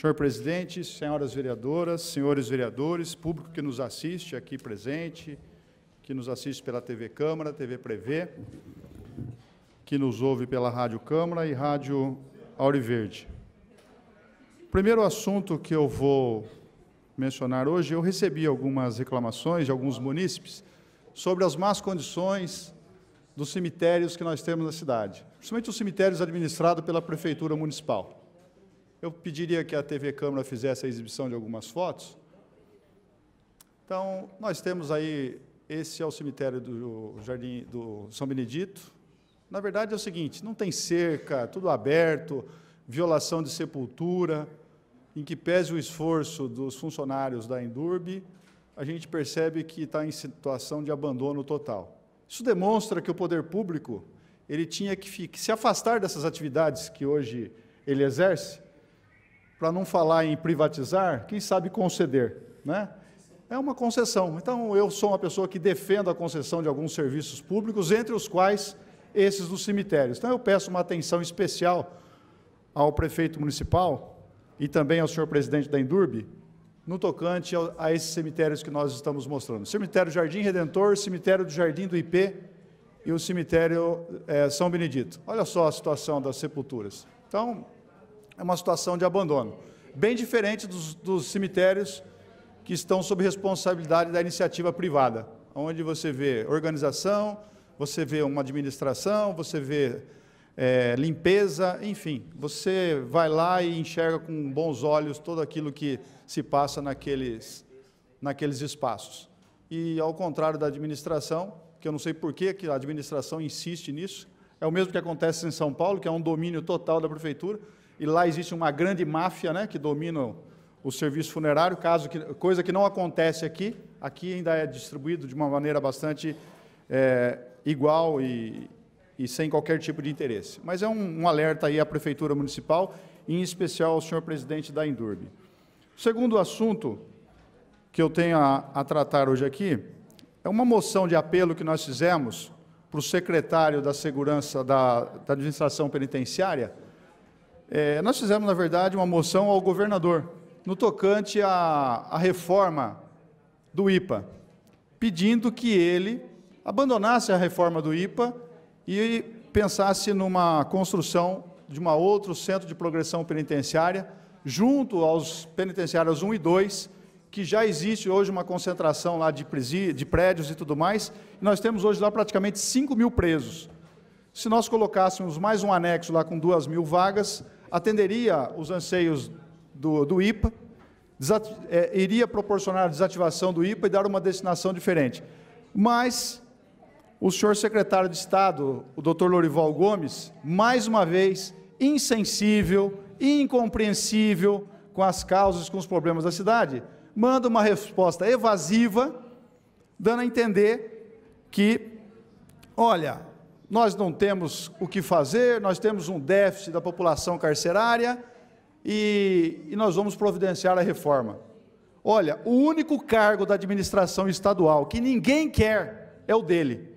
Senhor presidente, senhoras vereadoras, senhores vereadores, público que nos assiste aqui presente, que nos assiste pela TV Câmara, TV Prevê, que nos ouve pela Rádio Câmara e Rádio Auriverde. O primeiro assunto que eu vou mencionar hoje, eu recebi algumas reclamações de alguns munícipes sobre as más condições dos cemitérios que nós temos na cidade, principalmente os cemitérios administrados pela Prefeitura Municipal. Eu pediria que a TV Câmara fizesse a exibição de algumas fotos. Então, nós temos aí, esse é o cemitério do Jardim do São Benedito. Na verdade é o seguinte, não tem cerca, tudo aberto, violação de sepultura, em que pese o esforço dos funcionários da Endurbe, a gente percebe que está em situação de abandono total. Isso demonstra que o poder público ele tinha que se afastar dessas atividades que hoje ele exerce para não falar em privatizar, quem sabe conceder, né? É uma concessão. Então, eu sou uma pessoa que defendo a concessão de alguns serviços públicos, entre os quais esses dos cemitérios. Então, eu peço uma atenção especial ao prefeito municipal e também ao senhor presidente da Endurbe, no tocante a esses cemitérios que nós estamos mostrando. Cemitério Jardim Redentor, Cemitério do Jardim do IP e o Cemitério é, São Benedito. Olha só a situação das sepulturas. Então, é uma situação de abandono, bem diferente dos, dos cemitérios que estão sob responsabilidade da iniciativa privada, onde você vê organização, você vê uma administração, você vê é, limpeza, enfim, você vai lá e enxerga com bons olhos todo aquilo que se passa naqueles, naqueles espaços. E ao contrário da administração, que eu não sei por que a administração insiste nisso, é o mesmo que acontece em São Paulo, que é um domínio total da prefeitura, e lá existe uma grande máfia né, que domina o serviço funerário, caso que, coisa que não acontece aqui. Aqui ainda é distribuído de uma maneira bastante é, igual e, e, sem qualquer tipo de interesse. Mas é um, um, alerta aí à Prefeitura Municipal, em especial ao senhor presidente da Endurb. O segundo assunto que eu tenho a, a tratar hoje aqui é uma moção de apelo que nós fizemos para o secretário da Segurança da, da Administração Penitenciária, é, nós fizemos, na verdade, uma moção ao governador, no tocante à, à reforma do IPA, pedindo que ele abandonasse a reforma do IPA e pensasse numa construção de um outro centro de progressão penitenciária, junto aos penitenciários 1 e 2, que já existe hoje uma concentração lá de, de prédios e tudo mais, e nós temos hoje lá praticamente 5 mil presos. Se nós colocássemos mais um anexo lá com 2 mil vagas, atenderia os anseios do, do IPA, desat, é, iria proporcionar a desativação do IPA e dar uma destinação diferente. Mas o senhor secretário de Estado, o doutor Lorival Gomes, mais uma vez, insensível, incompreensível com as causas, com os problemas da cidade, manda uma resposta evasiva, dando a entender que, olha, nós não temos o que fazer, nós temos um déficit da população carcerária e, e nós vamos providenciar a reforma. Olha, o único cargo da administração estadual que ninguém quer é o dele.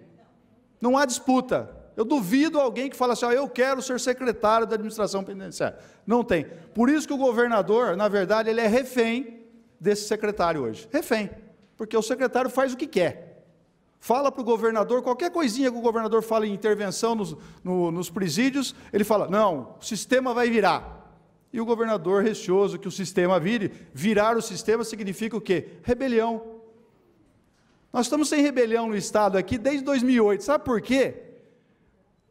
Não há disputa. Eu duvido alguém que fala assim: ah, eu quero ser secretário da administração penitenciária. Não tem. Por isso que o governador, na verdade, ele é refém desse secretário hoje. Refém. Porque o secretário faz o que quer fala para o governador, qualquer coisinha que o governador fala em intervenção nos, no, nos presídios, ele fala: não, o sistema vai virar. E o governador, receoso que o sistema vire, virar o sistema significa o quê? Rebelião. Nós estamos sem rebelião no Estado aqui desde 2008. Sabe por quê?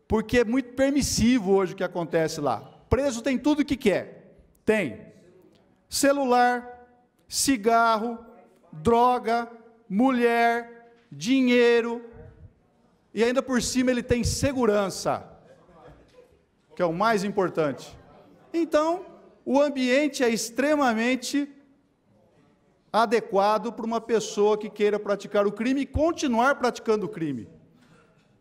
Porque é muito permissivo hoje o que acontece lá. Preso tem tudo o que quer. Tem celular, cigarro, droga, mulher, dinheiro, e ainda por cima ele tem segurança, que é o mais importante. Então, o ambiente é extremamente adequado para uma pessoa que queira praticar o crime e continuar praticando o crime.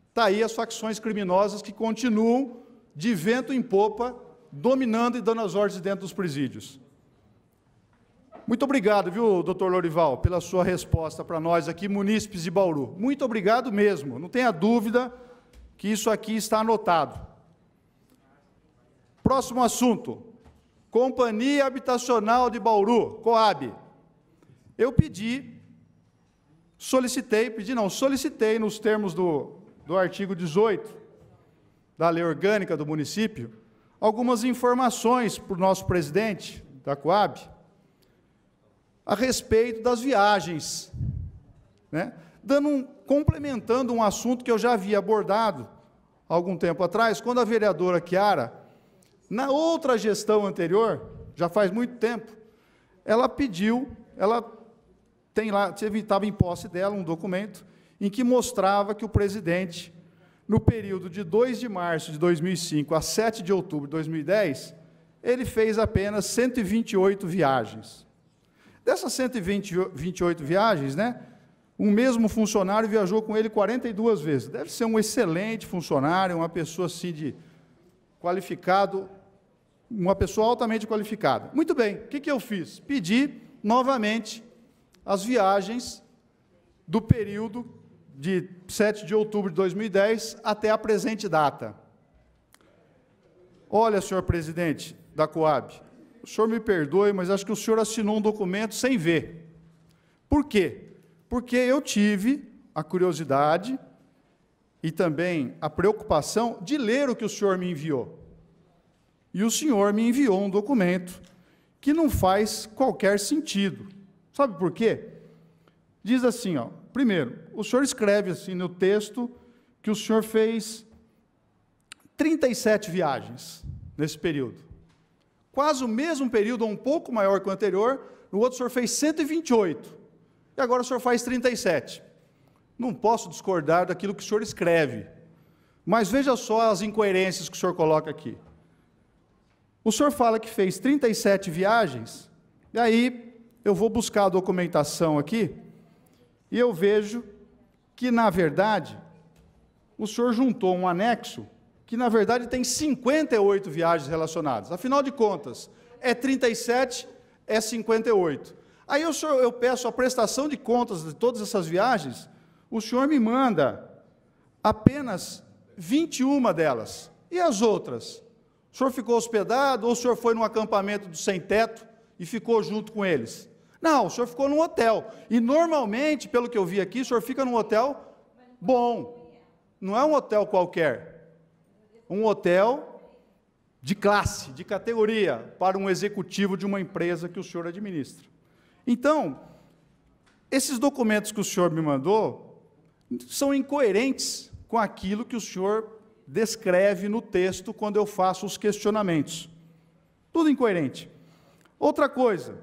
Está aí as facções criminosas que continuam de vento em popa, dominando e dando as ordens dentro dos presídios. Muito obrigado, viu, doutor Lorival, pela sua resposta para nós aqui, munícipes de Bauru. Muito obrigado mesmo. Não tenha dúvida que isso aqui está anotado. Próximo assunto. Companhia Habitacional de Bauru, Coab. Eu pedi, solicitei, pedi não, solicitei nos termos do, do artigo 18 da lei orgânica do município, algumas informações para o nosso presidente da Coab, a respeito das viagens, né? Dando um, complementando um assunto que eu já havia abordado algum tempo atrás, quando a vereadora Chiara, na outra gestão anterior, já faz muito tempo, ela pediu, ela tem lá, estava em posse dela um documento em que mostrava que o presidente, no período de 2 de março de 2005 a 7 de outubro de 2010, ele fez apenas 128 viagens. Dessas 128 viagens, né, o mesmo funcionário viajou com ele 42 vezes. Deve ser um excelente funcionário, uma pessoa assim de qualificado, uma pessoa altamente qualificada. Muito bem, o que, que eu fiz? Pedi novamente as viagens do período de 7 de outubro de 2010 até a presente data. Olha, senhor presidente da Coab, o senhor me perdoe, mas acho que o senhor assinou um documento sem ver. Por quê? Porque eu tive a curiosidade e também a preocupação de ler o que o senhor me enviou. E o senhor me enviou um documento que não faz qualquer sentido. Sabe por quê? Diz assim, ó, primeiro, o senhor escreve assim no texto que o senhor fez 37 viagens nesse período quase o mesmo período, ou um pouco maior que o anterior, no outro o senhor fez 128, e agora o senhor faz 37. Não posso discordar daquilo que o senhor escreve, mas veja só as incoerências que o senhor coloca aqui. O senhor fala que fez 37 viagens, e aí eu vou buscar a documentação aqui, e eu vejo que, na verdade, o senhor juntou um anexo que na verdade tem 58 viagens relacionadas. Afinal de contas, é 37, é 58. Aí eu, senhor, eu peço a prestação de contas de todas essas viagens, o senhor me manda apenas 21 delas. E as outras? O senhor ficou hospedado ou o senhor foi num acampamento do sem-teto e ficou junto com eles? Não, o senhor ficou num hotel. E normalmente, pelo que eu vi aqui, o senhor fica num hotel bom. Não é um hotel qualquer um hotel de classe, de categoria, para um executivo de uma empresa que o senhor administra. Então, esses documentos que o senhor me mandou são incoerentes com aquilo que o senhor descreve no texto quando eu faço os questionamentos. Tudo incoerente. Outra coisa,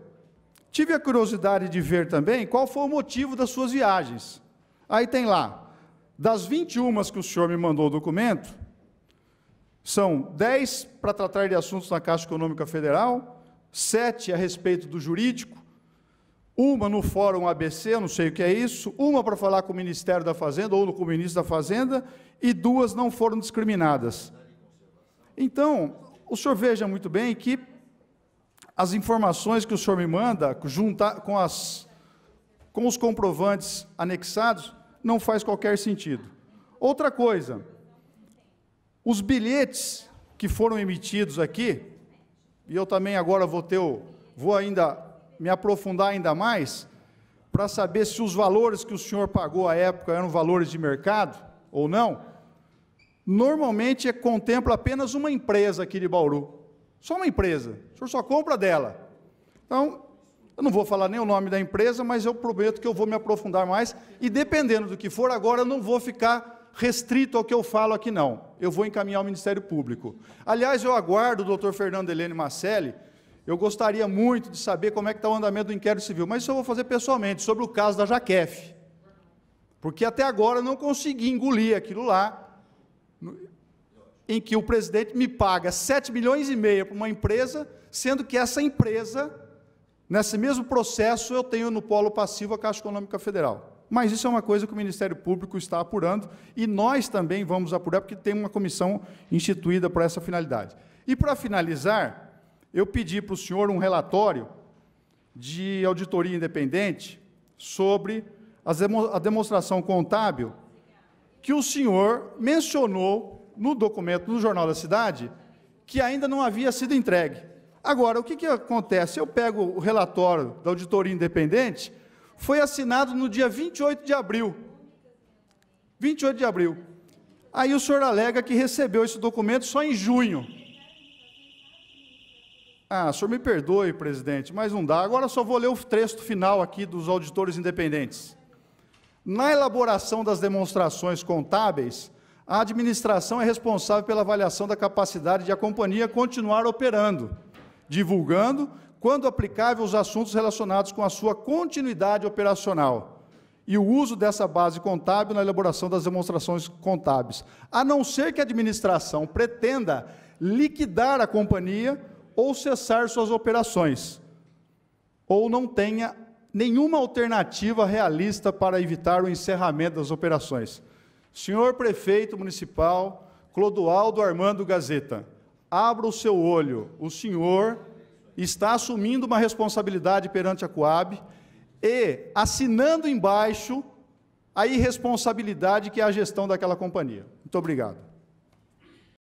tive a curiosidade de ver também qual foi o motivo das suas viagens. Aí tem lá, das 21 que o senhor me mandou o documento, são 10 para tratar de assuntos na Caixa Econômica Federal, 7 a respeito do jurídico, uma no Fórum ABC, não sei o que é isso, uma para falar com o Ministério da Fazenda ou com o Ministro da Fazenda, e duas não foram discriminadas. Então, o senhor veja muito bem que as informações que o senhor me manda, juntar com, as, com os comprovantes anexados, não faz qualquer sentido. Outra coisa, os bilhetes que foram emitidos aqui, e eu também agora vou ter o, vou ainda me aprofundar ainda mais para saber se os valores que o senhor pagou à época eram valores de mercado ou não. Normalmente contempla apenas uma empresa aqui de Bauru. Só uma empresa. O senhor só compra dela. Então, eu não vou falar nem o nome da empresa, mas eu prometo que eu vou me aprofundar mais. E dependendo do que for agora, eu não vou ficar restrito ao que eu falo aqui, não. Eu vou encaminhar ao Ministério Público. Aliás, eu aguardo o doutor Fernando Helene Macelli. Eu gostaria muito de saber como é que está o andamento do inquérito civil, mas isso eu vou fazer pessoalmente, sobre o caso da Jaquef. Porque até agora eu não consegui engolir aquilo lá, em que o presidente me paga 7 milhões e meio para uma empresa, sendo que essa empresa, nesse mesmo processo, eu tenho no polo passivo a Caixa Econômica Federal mas isso é uma coisa que o Ministério Público está apurando e nós também vamos apurar, porque tem uma comissão instituída para essa finalidade. E para finalizar, eu pedi para o senhor um relatório de auditoria independente sobre a demonstração contábil que o senhor mencionou no documento no Jornal da Cidade que ainda não havia sido entregue. Agora, o que, que acontece? Eu pego o relatório da auditoria independente foi assinado no dia 28 de abril. 28 de abril. Aí o senhor alega que recebeu esse documento só em junho. Ah, o senhor me perdoe, presidente, mas não dá. Agora só vou ler o texto final aqui dos auditores independentes. Na elaboração das demonstrações contábeis, a administração é responsável pela avaliação da capacidade de a companhia continuar operando divulgando, quando aplicável, os assuntos relacionados com a sua continuidade operacional e o uso dessa base contábil na elaboração das demonstrações contábeis, a não ser que a administração pretenda liquidar a companhia ou cessar suas operações, ou não tenha nenhuma alternativa realista para evitar o encerramento das operações. Senhor prefeito municipal Clodoaldo Armando Gazeta, abra o seu olho, o senhor está assumindo uma responsabilidade perante a Coab e assinando embaixo a irresponsabilidade que é a gestão daquela companhia. Muito obrigado.